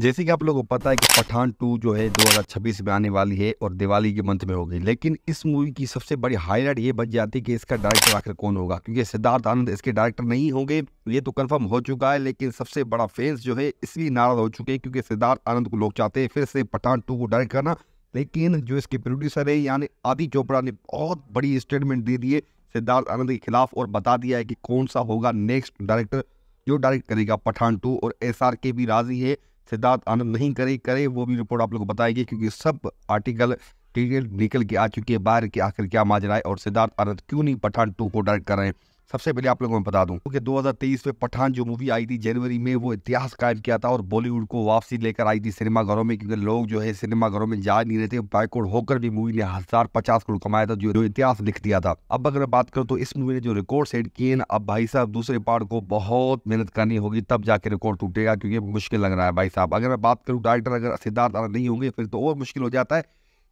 जैसे कि आप लोगों को पता है कि पठान टू जो है 2026 में आने वाली है और दिवाली के मंथ में होगी लेकिन इस मूवी की सबसे बड़ी हाईलाइट ये बच जाती है कि इसका डायरेक्टर आखिर कौन होगा क्योंकि सिद्धार्थ आनंद इसके डायरेक्टर नहीं होंगे ये तो कंफर्म हो चुका है लेकिन सबसे बड़ा फैंस जो है इसलिए नाराज हो चुके हैं क्योंकि सिद्धार्थ आनंद को लोग चाहते हैं फिर से पठान टू को डायरेक्ट करना लेकिन जो इसके प्रोड्यूसर है यानी आदि चोपड़ा ने बहुत बड़ी स्टेटमेंट दे दिए सिद्धार्थ आनंद के खिलाफ और बता दिया है कि कौन सा होगा नेक्स्ट डायरेक्टर जो डायरेक्ट करेगा पठान टू और एस भी राजी है सिद्धार्थ आनंद नहीं करे करे वो भी रिपोर्ट आप लोग को बताएगी क्योंकि सब आर्टिकल डिटेल निकल के आ चुकी है बाहर के आखिर क्या माजरा है और सिद्धार्थ आनंद क्यों नहीं पठान टू को डायरेक्ट कर रहे हैं सबसे पहले आप लोगों को बता दूं कि 2023 में पठान जो मूवी आई थी जनवरी में वो इतिहास कायम किया था और बॉलीवुड को वापसी लेकर आई थी सिनेमाघरों में क्योंकि लोग जो है सिनेमाघरों में जा नहीं रहे थे बाइकोड होकर भी मूवी ने हजार पचास करोड़ कमाया था जो इतिहास लिख दिया था अब अगर बात करूँ तो इस मूवी ने जो रिकॉर्ड सेट किए ना अब भाई साहब दूसरे पार्ट को बहुत मेहनत करनी होगी तब जाके रिकॉर्ड टूटेगा क्योंकि मुश्किल लग रहा है भाई साहब अगर मैं बात करूँ डायरेक्टर अगर सिद्धार्थ नहीं होंगे फिर तो और मुश्किल हो जाता है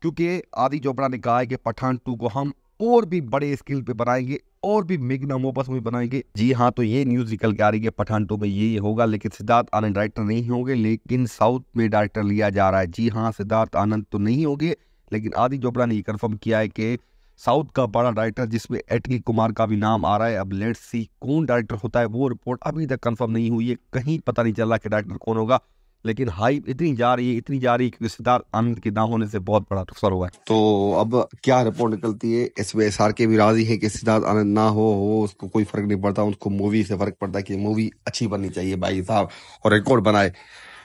क्योंकि आदि चोपड़ा ने कहा है कि पठान टू को हम और भी बड़े स्केल पे बनाएंगे और भी मेग नामोपस में बनाएंगे जी हाँ तो ये न्यूज निकल के आ रही है पठान टू में ये होगा लेकिन सिद्धार्थ आनंद डायरेक्टर नहीं होंगे लेकिन साउथ में डायरेक्टर लिया जा रहा है जी हाँ सिद्धार्थ आनंद तो नहीं होंगे लेकिन आदि चोपड़ा ने कंफर्म किया है कि साउथ का बड़ा डायरेक्टर जिसमें एटली कुमार का भी नाम आ रहा है अब लेट्स सी कौन डायरेक्टर होता है वो रिपोर्ट अभी तक कंफर्म नहीं हुई है कहीं पता नहीं चल रहा कि डायरेक्टर कौन होगा लेकिन हाइप इतनी जा रही है इतनी जा रही है क्योंकि सिद्धार्थ आनंद के ना होने से बहुत बड़ा नुकसान हुआ है तो अब क्या रिपोर्ट निकलती है इसमें एस आर के भी राजी है कि सिद्धार्थ आनंद ना हो वो उसको कोई फर्क नहीं पड़ता उसको मूवी से फर्क पड़ता है कि मूवी अच्छी बननी चाहिए भाई साहब और रिकॉर्ड बनाए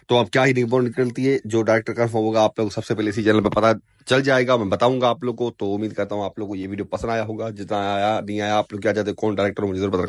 तो अब क्या ही रिपोर्ट निकलती है जो डायरेक्टर कन्फर्म होगा आप लोग सबसे पहले इसी चैनल पर पता चल जाएगा मैं बताऊंगा आप लोग को तो उम्मीद करता हूँ आप लोग को ये वीडियो पसंद आया होगा जितना आया नहीं आया आप लोग क्या चाहते कौन डायरेक्टर मुझे जरूर